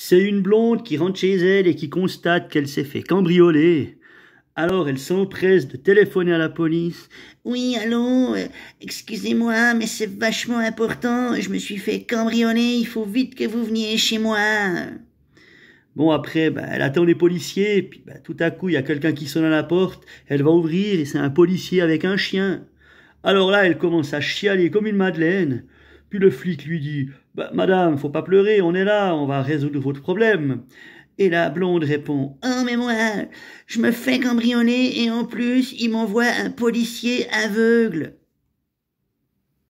C'est une blonde qui rentre chez elle et qui constate qu'elle s'est fait cambrioler. Alors elle s'empresse de téléphoner à la police. Oui, allô, euh, excusez-moi, mais c'est vachement important, je me suis fait cambrioler, il faut vite que vous veniez chez moi. Bon, après, bah, elle attend les policiers, puis bah, tout à coup, il y a quelqu'un qui sonne à la porte, elle va ouvrir et c'est un policier avec un chien. Alors là, elle commence à chialer comme une madeleine. Puis le flic lui dit bah, Madame, faut pas pleurer, on est là, on va résoudre votre problème. Et la blonde répond Oh, mais moi, je me fais cambrioler et en plus, il m'envoie un policier aveugle.